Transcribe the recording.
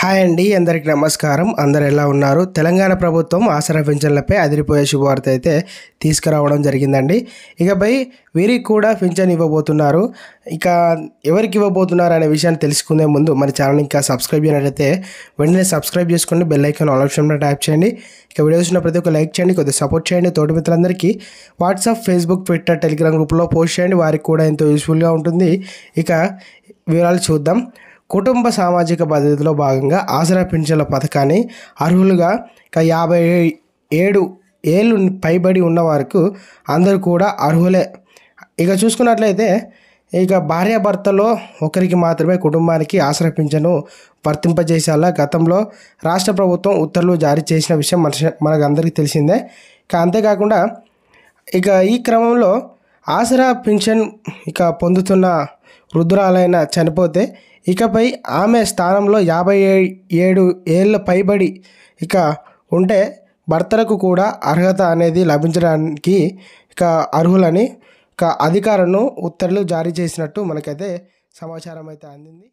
hi అండి అందరికి నమస్కారం అందరు ఎలా ఉన్నారు తెలంగాణ ప్రభుత్వం ఆసరా పింఛన్లపై అదిరిపోయే శుభవార్త అయితే తీసుకురావడం జరిగిందండి ఇకపై వీరికి కూడా పింఛన్ ఇవ్వబోతున్నారు ఇక ఎవరికి ఇవ్వబోతున్నారు అనే విషయాన్ని తెలుసుకునే ముందు మన ఛానల్ ఇంకా సబ్స్క్రైబ్ చేయనట్లయితే వెంటనే సబ్స్క్రైబ్ చేసుకోండి bell icon all option tap చేయండి ఇక వీడియోస్ ఉన్న ప్రతి ఒక్క లైక్ చేయండి కొద్దిగా సపోర్ట్ చేయండి తోటి మిత్రులందరికీ వాట్సాప్ ఫేస్బుక్ ట్విట్టర్ టెలిగ్రామ్ గ్రూప్లో పోస్ట్ చేయండి వారికి కూడా ఎంతో యూస్ఫుల్గా ఉంటుంది ఇక వివరాలు చూద్దాం కుటుంబ సామాజిక భద్రతలో భాగంగా ఆసరా పింఛన్ల పథకాన్ని అర్హులుగా ఇక యాభై ఏడు ఏళ్ళు పైబడి ఉన్న వరకు అందరూ కూడా అర్హులే ఇక చూసుకున్నట్లయితే ఇక భార్యాభర్తలో ఒకరికి మాత్రమే కుటుంబానికి ఆసరా పింఛను వర్తింపజేసేలా గతంలో రాష్ట్ర ప్రభుత్వం ఉత్తర్వులు జారీ చేసిన విషయం మన అందరికీ తెలిసిందే ఇక అంతేకాకుండా ఇక ఈ క్రమంలో ఆసరా పింఛన్ ఇక పొందుతున్న వృద్ధురాలైన చనిపోతే ఇకపై ఆమె స్థానంలో యాభై ఏడు ఏళ్ళ పైబడి ఇక ఉంటే భర్తలకు కూడా అర్హత అనేది లభించడానికి ఇక అర్హులని ఇక అధికారులను ఉత్తర్వులు జారీ చేసినట్టు మనకైతే సమాచారం అయితే అందింది